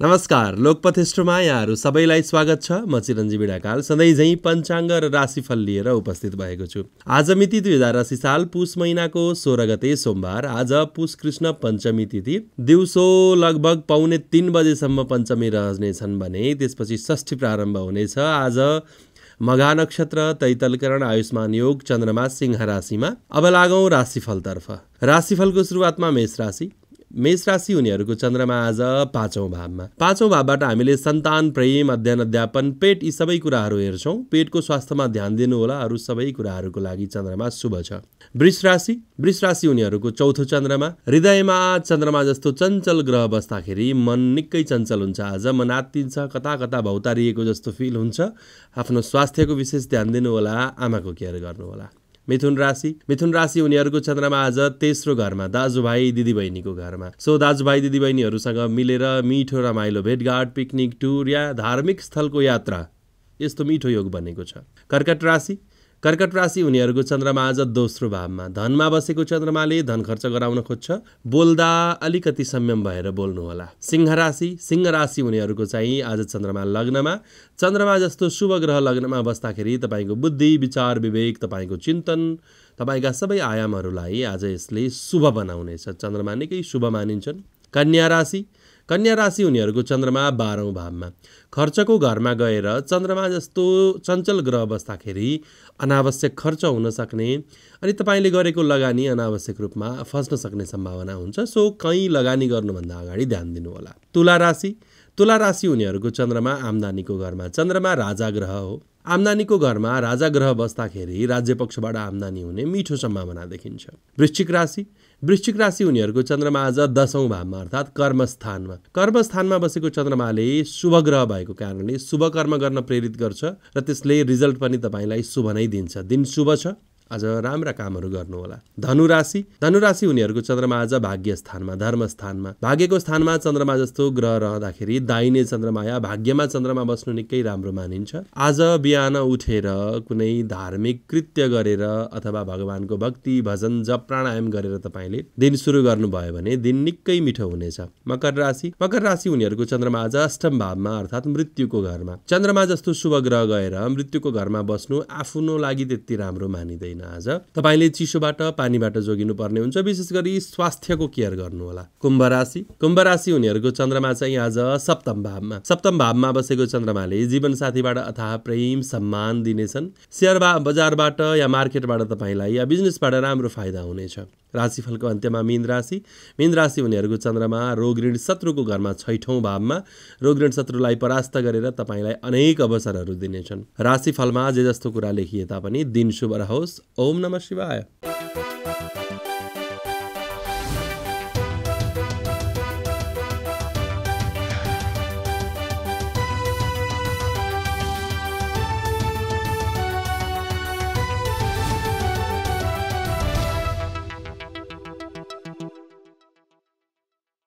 नमस्कार लोकपथेष्टमा यहाँहरू सबैलाई स्वागत छ म चिरञ्जीवी ढकाल झैँ पञ्चाङ्ग र राशिफल लिएर उपस्थित भएको छु आज मिति दुई हजार असी साल पुष महिनाको सोह्र गते सोमबार आज पुष कृष्ण पञ्चमी तिथि दिउँसो लगभग पाउने तिन बजेसम्म पञ्चमी रहनेछन् भने त्यसपछि षष्ठी प्रारम्भ हुनेछ आज मघा नक्षत्र तैतलकरण आयुष्मान योग चन्द्रमा सिंह राशिमा अब लागौँ राशिफलतर्फ राशिफलको सुरुवातमा मेष राशि मेष राशि हुनेहरूको चन्द्रमा आज पाँचौँ भावमा पाँचौँ भावबाट हामीले सन्तान प्रेम अध्ययन अध्यापन पेट यी सबै कुराहरू हेर्छौँ पेटको स्वास्थ्यमा ध्यान दिनु होला अरू सबै कुराहरूको लागि चन्द्रमा शुभ छ वृष राशि वृष राशि हुनेहरूको चौथो चन्द्रमा हृदयमा चन्द्रमा जस्तो चञ्चल ग्रह बस्दाखेरि मन निकै चञ्चल हुन्छ आज मन आत्तिन्छ कता कता भौतारिएको जस्तो फिल हुन्छ आफ्नो स्वास्थ्यको विशेष ध्यान दिनुहोला आमाको केयर गर्नुहोला मिथुन राशि मिथुन राशि उनीहरूको क्षेत्रमा आज तेस्रो घरमा दाजुभाइ दिदीबहिनीको घरमा सो दाजुभाइ दिदीबहिनीहरूसँग मिलेर मिठो रमाइलो भेटघाट पिकनिक टुर या धार्मिक स्थलको यात्रा यस्तो मिठो योग बनेको छ कर्कट राशि कर्कट राशि हुनेहरूको चन्द्रमा आज दोस्रो भावमा धनमा बसेको चन्द्रमाले धन खर्च गराउन खोज्छ बोल्दा अलिकति संयम भएर बोल्नुहोला सिंह राशि सिंह राशि हुनेहरूको चाहिँ आज चन्द्रमा लग्नमा चन्द्रमा जस्तो शुभ ग्रह लग्नमा बस्दाखेरि तपाईँको बुद्धि विचार विवेक तपाईँको चिन्तन तपाईँका सबै आयामहरूलाई आज यसले शुभ बनाउनेछ चन्द्रमा निकै शुभ मानिन्छन् कन्या राशि कन्या राशि हुनेहरूको चन्द्रमा बाह्रौँ भावमा खर्चको घरमा गएर चन्द्रमा जस्तो चञ्चल ग्रह बस्दाखेरि अनावश्यक खर्च हुन सक्ने अनि तपाईँले गरेको लगानी अनावश्यक रूपमा फस्न सक्ने सम्भावना हुन्छ सो कहीँ लगानी गर्नुभन्दा अगाडि ध्यान दिनुहोला तुला राशि तुला राशि हुनेहरूको चन्द्रमा आम्दानीको घरमा चन्द्रमा राजा ग्रह हो आम्दानीको घरमा राजा ग्रह बस्दाखेरि राज्य पक्षबाट आम्दानी हुने मिठो सम्भावना देखिन्छ वृश्चिक राशि वृश्चिक राशि उनीहरूको चन्द्रमा आज दशौँ भावमा अर्थात् कर्मस्थानमा कर्मस्थानमा बसेको चन्द्रमाले शुभ ग्रह भएको कारणले शुभ कर्म गर्न प्रेरित गर्छ र त्यसले रिजल्ट पनि तपाईँलाई शुभ नै दिन्छ दिन शुभ छ आज राम्रा कामहरू गर्नुहोला धनुराशि धनुराशि उनीहरूको चन्द्रमा आज भाग्य स्थानमा धर्म स्थानमा भाग्यको स्थानमा चन्द्रमा जस्तो ग्रह रहँदाखेरि दाहिने चन्द्रमाया भाग्यमा चन्द्रमा बस्नु निकै राम्रो मानिन्छ आज बिहान उठेर कुनै धार्मिक कृत्य गरेर अथवा भगवानको भक्ति भजन जप प्राणायाम गरेर तपाईँले दिन सुरु गर्नुभयो भने दिन निकै मिठो हुनेछ मकर राशि मकर राशि उनीहरूको चन्द्रमा आज अष्टम भावमा अर्थात् मृत्युको घरमा चन्द्रमा जस्तो शुभ ग्रह गएर मृत्युको घरमा बस्नु आफ्नो लागि त्यति राम्रो मानिँदैन आज तपाईँले चिसोबाट पानीबाट जोगिनु पर्ने हुन्छ विशेष गरी स्वास्थ्यको केयर गर्नुहोला कुम्भ राशि कुम्भ राशि हुनेहरूको चन्द्रमा चाहिँ आज सप्तम भावमा सप्तम भावमा बसेको चन्द्रमाले जीवन साथीबाट अथवा प्रेम सम्मान दिनेछन् सेयर बजारबाट या मार्केटबाट तपाईँलाई या बिजनेसबाट राम्रो फाइदा हुनेछ राशिफलको अन्त्यमा मीन राशि मीन राशि हुनेहरूको चन्द्रमा रोगऋण शत्रुको घरमा छैठौँ भावमा रोगऋण शत्रुलाई परास्त गरेर तपाईँलाई अनेक अवसरहरू दिनेछन् राशिफलमा जे जस्तो कुरा लेखिए तापनि दिन शुभ रहोस् ओम नम शिवाय